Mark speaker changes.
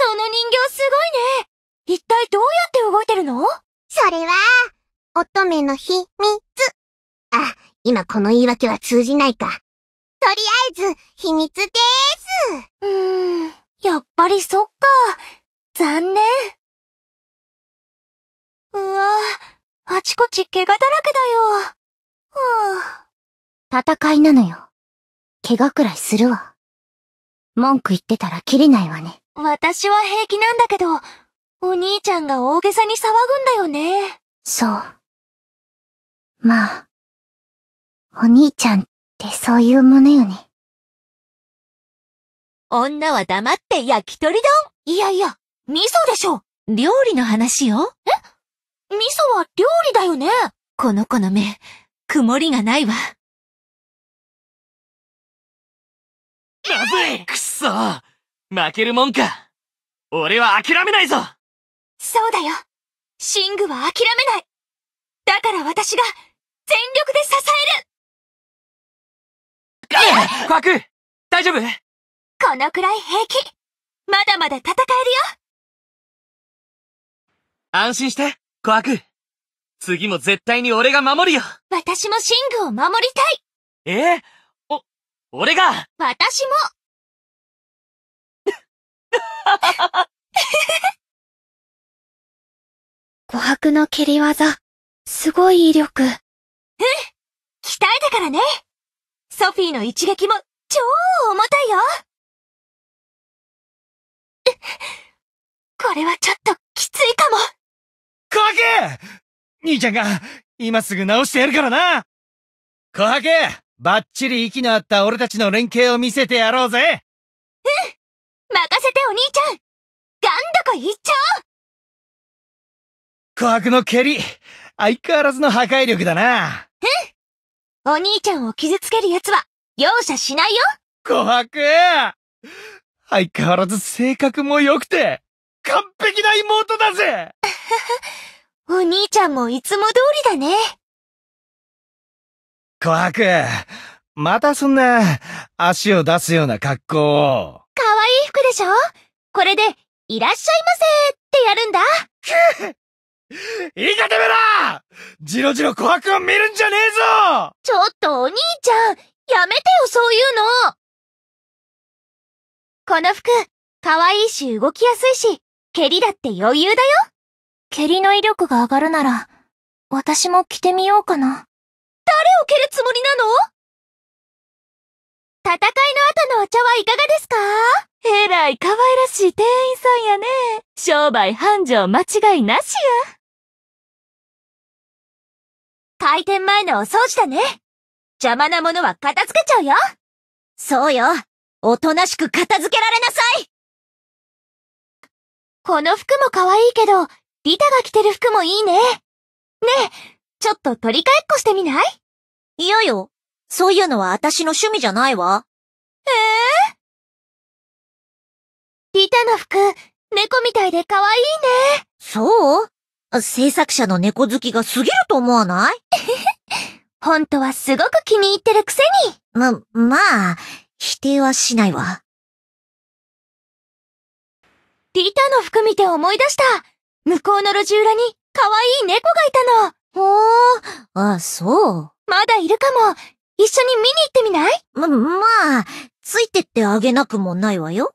Speaker 1: その人形すごいね。一体どうやって動いてるのそれは、乙女の秘密。あ、今この言い訳は通じないか。とりあえず、秘密でーす。うーん、やっぱりそっか。残念。うわあちこち怪我だらけだよ。はぁ、あ。戦いなのよ。怪我くらいするわ。文句言ってたらきりないわね。私は平気なんだけど、お兄ちゃんが大げさに騒ぐんだよね。そう。まあ、お兄ちゃんってそういうものよね。女は黙って焼き鳥丼いやいや、味噌でしょ料理の話よえ味噌は料理だよねこの子の目、曇りがないわ。まずいくそ負けるもんか俺は諦めないぞそうだよシングは諦めないだから私が全力で支えるあっク大丈夫このくらい平気まだまだ戦えるよ安心して、コアク。次も絶対に俺が守るよ私もシングを守りたいええー俺が私も 琥珀の蹴り技、すごい威力。うん鍛えたからねソフィーの一撃も超重たいよこれはちょっときついかも琥珀兄ちゃんが今すぐ直してやるからな琥珀バッチリ息の合った俺たちの連携を見せてやろうぜうん任せてお兄ちゃんガンドコ行っちゃおう琥珀の蹴り、相変わらずの破壊力だな。うんお兄ちゃんを傷つける奴は、容赦しないよ琥珀相変わらず性格も良くて、完璧な妹だぜ お兄ちゃんもいつも通りだね。琥珀、またそんな足を出すような格好を。かわいい服でしょこれで、いらっしゃいませってやるんだ。いいかてめらジロジロ琥珀を見るんじゃねえぞちょっとお兄ちゃん、やめてよそういうのこの服、かわいいし動きやすいし、蹴りだって余裕だよ蹴りの威力が上がるなら、私も着てみようかな。誰を蹴るつもりなの戦いの後のお茶はいかがですかえらい可愛らしい店員さんやね。商売繁盛間違いなしや。開店前のお掃除だね。邪魔なものは片付けちゃうよ。そうよ。おとなしく片付けられなさいこの服も可愛いけど、リタが着てる服もいいね。ねえ、ちょっと取り替えっこしてみないいやよ。そういうのは私の趣味じゃないわ。ええー、リタの服、猫みたいで可愛いね。そう制作者の猫好きが過ぎると思わない 本当はすごく気に入ってるくせに。ま、まあ、否定はしないわ。リタの服見て思い出した。向こうの路地裏に可愛い猫がいたの。ほー、あ、そう。まだいるかも。一緒に見に行ってみないま、まあ、ついてってあげなくもないわよ。